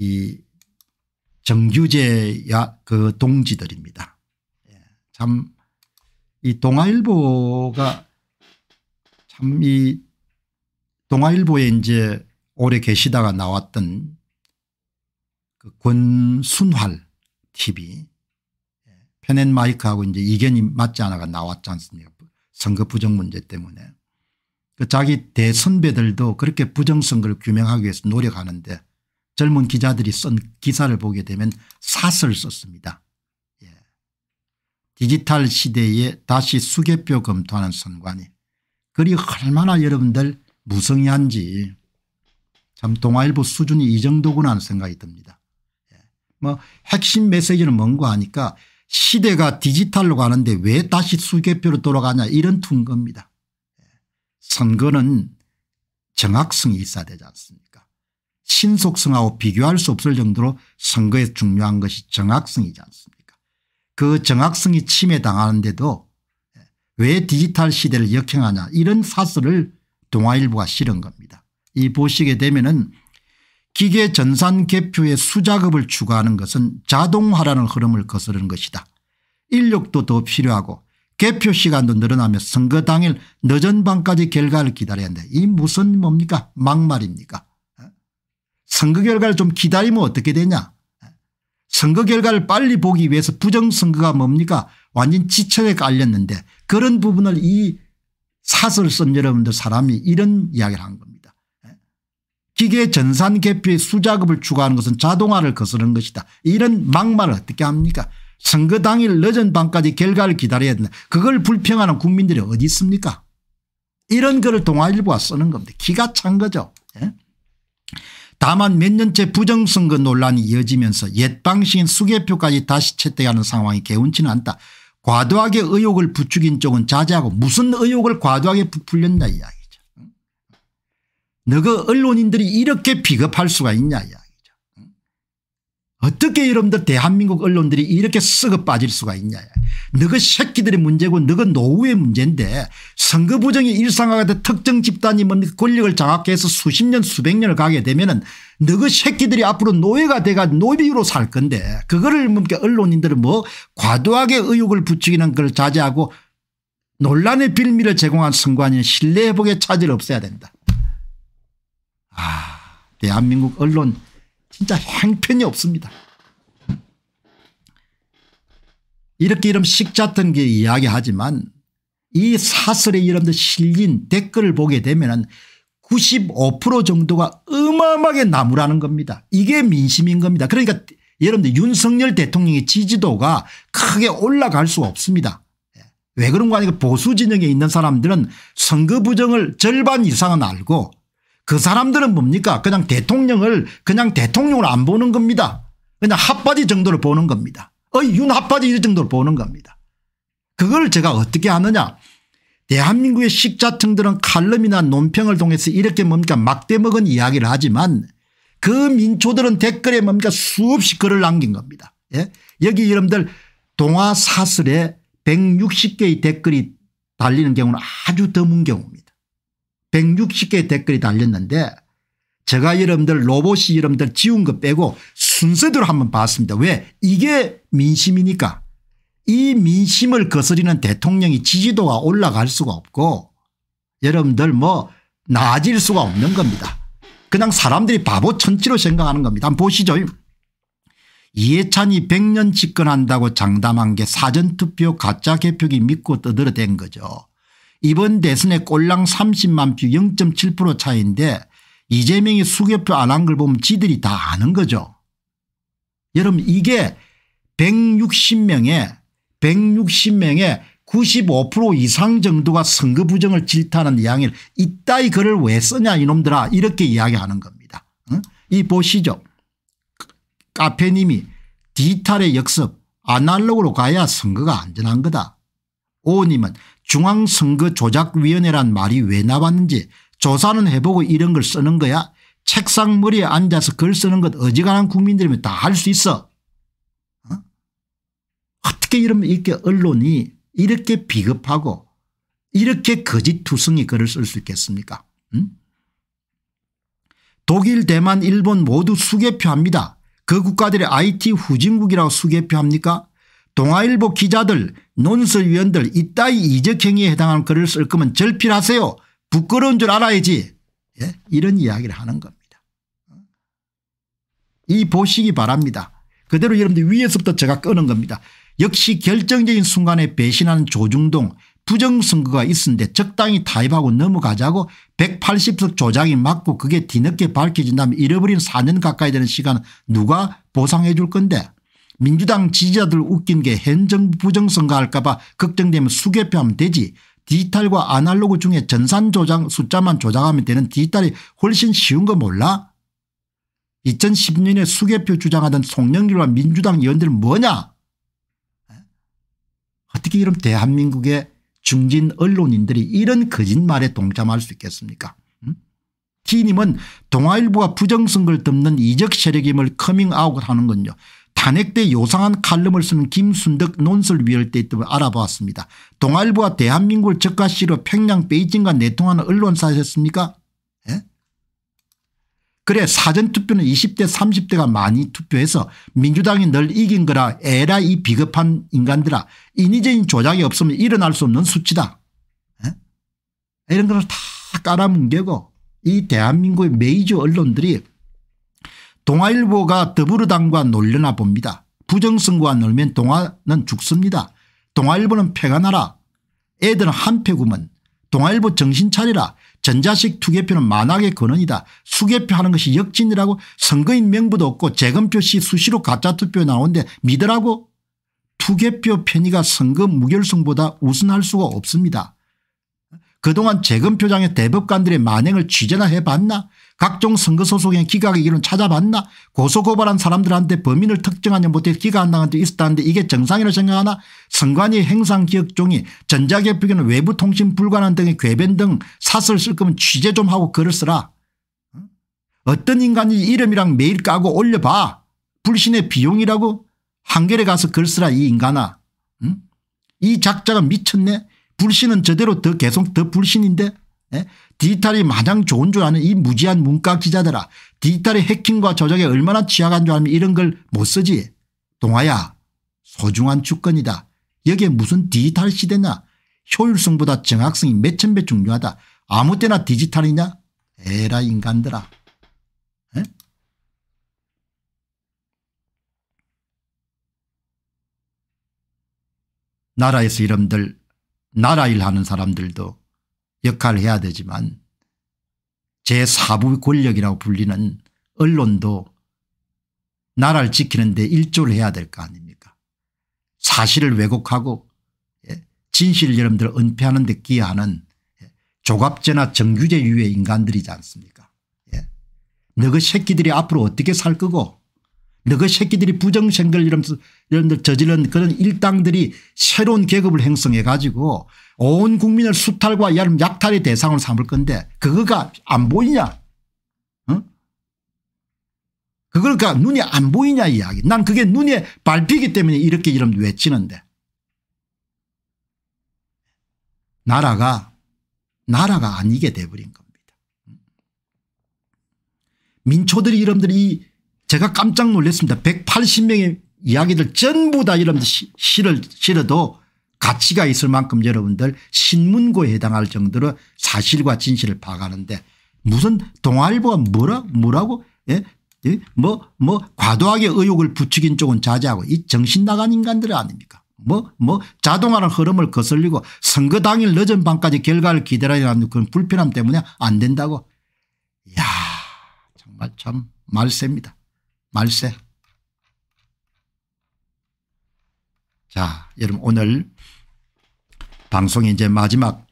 이 정규제 야그 동지들입니다. 예, 참이 동아일보가 참 이 동아일보에 이제 오래 계시다가 나왔던 그 권순활 TV 페넨 예, 마이크하고 이제 이견이 맞지 않아가 나왔지 않습니까 선거 부정 문제 때문에 그 자기 대선배들도 그렇게 부정선거를 규명하기 위해서 노력하는데 젊은 기자들이 쓴 기사를 보게 되면 삿을 썼습니다. 예. 디지털 시대에 다시 수개표 검토하는 선관위 그리 얼마나 여러분들 무성의한지 참 동아일보 수준이 이 정도구나 하는 생각이 듭니다. 예. 뭐 핵심 메시지는 뭔고 하니까 시대가 디지털로 가는데 왜 다시 수개표로 돌아가냐 이런 툰 겁니다. 예. 선거는 정확성이 있어야 되지 않습니까 신속성하고 비교할 수 없을 정도로 선거에 중요한 것이 정확성이지 않습니까 그 정확성이 침해당하는데도 예, 왜 디지털 시대를 역행하냐 이런 사설을 동아일보가 실은 겁니다. 이 보시게 되면 은 기계 전산 개표에 수작업을 추구하는 것은 자동화라는 흐름을 거스르는 것이다. 인력도 더 필요하고 개표 시간도 늘어나며 선거 당일 늦은 밤까지 결과를 기다려야 한다. 이 무슨 뭡니까 막말입니까 선거 결과를 좀 기다리면 어떻게 되냐 선거 결과를 빨리 보기 위해서 부정선거가 뭡니까 완전 지천에 깔렸는데 그런 부분을 이 사설 쓴 여러분들 사람이 이런 이야기를 한 겁니다. 기계 전산 개표의 수작업을 추구하는 것은 자동화를 거스르 것이다. 이런 막말을 어떻게 합니까 선거 당일 늦은 밤까지 결과를 기다려야 된다. 그걸 불평하는 국민들이 어디 있습니까 이런 글을 동아일보가 쓰는 겁니다. 기가 찬 거죠. 예? 다만 몇 년째 부정선거 논란이 이어지면서 옛 방식인 수개표까지 다시 채택하는 상황이 개운치는 않다. 과도하게 의혹을 부추긴 쪽은 자제하고 무슨 의혹을 과도하게 부풀렸나 이야기죠. 너가 언론인들이 이렇게 비겁할 수가 있냐 이야기. 어떻게 여러분들 대한민국 언론들이 이렇게 썩어 빠질 수가 있냐. 너그 새끼들의 문제고 너그 노후의 문제인데 선거 부정이 일상화가 돼 특정 집단이 권력을 장악해서 수십 년 수백 년을 가게 되면은 너그 새끼들이 앞으로 노예가 돼가 노비로 살 건데 그거를 뭡니까 언론인들은 뭐 과도하게 의욕을 부추기는 걸 자제하고 논란의 빌미를 제공한 선관위는 신뢰회복에 차질 없어야 된다. 아 대한민국 언론 진짜 형편이 없습니다. 이렇게 이름 식자던게 이야기하지만 이 사설에 이름들 실린 댓글을 보게 되면 95% 정도가 어마어마하게 나무라는 겁니다. 이게 민심인 겁니다. 그러니까 여러분들 윤석열 대통령의 지지도가 크게 올라갈 수 없습니다. 예. 왜 그런 거 아니고 보수 진영에 있는 사람들은 선거 부정을 절반 이상은 알고 그 사람들은 뭡니까 그냥 대통령을 그냥 대통령을 안 보는 겁니다. 그냥 핫바지 정도를 보는 겁니다. 어윤 핫바지 이 정도를 보는 겁니다. 그걸 제가 어떻게 하느냐 대한민국의 식자층들은 칼럼이나 논평을 통해서 이렇게 뭡니까 막대먹은 이야기를 하지만 그 민초들은 댓글에 뭡니까 수없이 글을 남긴 겁니다. 예? 여기 여러분들 동화사슬에 160개의 댓글이 달리는 경우는 아주 드문 경우입니다. 160개의 댓글이 달렸는데 제가 여러분들 로봇이 여러분들 지운 거 빼고 순서대로 한번 봤습니다. 왜 이게 민심이니까 이 민심을 거스리는 대통령이 지지도가 올라갈 수가 없고 여러분들 뭐 나아질 수가 없는 겁니다. 그냥 사람들이 바보 천치로 생각하는 겁니다. 한번 보시죠. 이해찬이 100년 집권한다고 장담한 게 사전투표 가짜 개표기 믿고 떠들어댄 거죠. 이번 대선에 꼴랑 30만 표 0.7% 차이인데 이재명이 수개표 안 한 걸 보면 지들이 다 아는 거죠. 여러분 이게 160명에 160명에 95% 이상 정도가 선거 부정을 질타하는 양일 이따위 글을 왜 쓰냐 이놈들아 이렇게 이야기하는 겁니다. 응? 이 보시죠. 카페님이 디지털의 역습 아날로그로 가야 선거가 안전한 거다. 오님은 중앙선거조작위원회란 말이 왜 나왔는지 조사는 해보고 이런 걸 쓰는 거야. 책상 머리에 앉아서 글 쓰는 것 어지간한 국민들이면 다 할 수 있어. 어? 어떻게 이러면 이렇게 언론이 이렇게 비겁하고 이렇게 거짓투성이 글을 쓸 수 있겠습니까 응? 독일 대만 일본 모두 수개표합니다. 그 국가들의 IT 후진국이라고 수개표합니까 동아일보 기자들 논설위원들 이따위 이적행위에 해당하는 글을 쓸 거면 절필하세요. 부끄러운 줄 알아야지. 예? 이런 이야기를 하는 겁니다. 이 보시기 바랍니다. 그대로 여러분들 위에서부터 제가 끄는 겁니다. 역시 결정적인 순간에 배신하는 조중동 부정선거가 있었는데 적당히 타협하고 넘어가자고 180석 조작이 맞고 그게 뒤늦게 밝혀진다면 잃어버린 4년 가까이 되는 시간 누가 보상해 줄 건데 민주당 지지자들 웃긴 게 현정부 부정선거 할까봐 걱정되면 수개표하면 되지 디지털과 아날로그 중에 전산 조작 숫자만 조작하면 되는 디지털이 훨씬 쉬운 거 몰라? 2010년에 수개표 주장하던 송영길과 민주당 의원들은 뭐냐? 어떻게 이런 대한민국의 중진 언론인들이 이런 거짓말에 동참할 수 있겠습니까? 음? T님은 동아일보가 부정선거를 덮는 이적 세력임을 커밍아웃하는군요. 탄핵 때 요상한 칼럼을 쓰는 김순덕 논설위원 때 알아보았습니다. 동아일보와 대한민국을 저가시로 평양 베이징과 내통하는 언론사였습니까 예? 그래 사전투표는 20대 30대가 많이 투표해서 민주당이 늘 이긴 거라 에라 이 비겁한 인간들아 인위적인 조작이 없으면 일어날 수 없는 수치다. 예? 이런 걸 다 깔아뭉개고 이 대한민국의 메이저 언론들이 동아일보가 더불어당과 놀려나 봅니다. 부정선거와 놀면 동아는 죽습니다. 동아일보는 패가 나라. 애들은 한패구먼. 동아일보 정신 차리라. 전자식 투개표는 만악의 근원이다. 수개표하는 것이 역진이라고 선거인 명부도 없고 재검표시 수시로 가짜투표 나오는데 믿으라고 투개표 편의가 선거 무결성보다 우선할 수가 없습니다. 그동안 재검표장의 대법관들의 만행을 취재나 해봤나 각종 선거 소송의 기각의 길은 찾아봤나 고소고발한 사람들한테 범인을 특정하냐 못해 기각한다는 데 있었다는데 이게 정상이라 생각하나 선관위 행상기억종이 전자개표기는 외부통신 불가능 등의 괴변등 사설 쓸 거면 취재 좀 하고 글을 쓰라. 어떤 인간이 이름이랑 메일 까고 올려봐. 불신의 비용이라고 한결에 가서 글 쓰라 이 인간아. 응? 이 작자가 미쳤네. 불신은 저대로 더 계속 더 불신인데 예? 디지털이 마냥 좋은 줄 아는 이 무지한 문과 기자들아 디지털의 해킹과 조작에 얼마나 취약한 줄 알면 이런 걸 못 쓰지. 동아야 소중한 주권이다. 여기에 무슨 디지털 시대냐. 효율성보다 정확성이 몇천 배 중요하다. 아무 때나 디지털이냐. 에라 인간들아. 예? 나라에서 이름들 나라 일하는 사람들도 역할을 해야 되지만 제4부 권력이라고 불리는 언론도 나라를 지키는 데 일조를 해야 될 거 아닙니까 사실을 왜곡하고 예, 진실을 여러분들 은폐하는 데 기여하는 예, 조갑제나 정규제 유의 인간들이지 않습니까 예, 너그 새끼들이 앞으로 어떻게 살 거고 너그 새끼들이 부정선거를 이러면서 저지른 그런 일당들이 새로운 계급을 형성해 가지고 온 국민을 수탈과 약탈의 대상으로 삼을 건데 그거가 안 보이냐 응? 어? 그걸까 눈이 안 보이냐 이야기 난 그게 눈에 밟히기 때문에 이렇게 이름 외치는데 나라가 나라가 아니게 돼버린 겁니다 음. 민초들이 이름들이 제가 깜짝 놀랐습니다. 180명의 이야기들 전부 다 여러분들 시를 실어도 가치가 있을 만큼 여러분들 신문고에 해당할 정도로 사실과 진실을 파가는데 무슨 동아일보가 뭐라 뭐라고 예? 예? 뭐, 뭐, 과도하게 의욕을 부추긴 쪽은 자제하고 이 정신 나간 인간들 아닙니까? 뭐, 뭐, 자동화는 흐름을 거슬리고 선거 당일 늦은 밤까지 결과를 기다려야 하는 그런 불편함 때문에 안 된다고. 이야, 정말 참 말세입니다. 말세. 자, 여러분 오늘 방송이 이제 마지막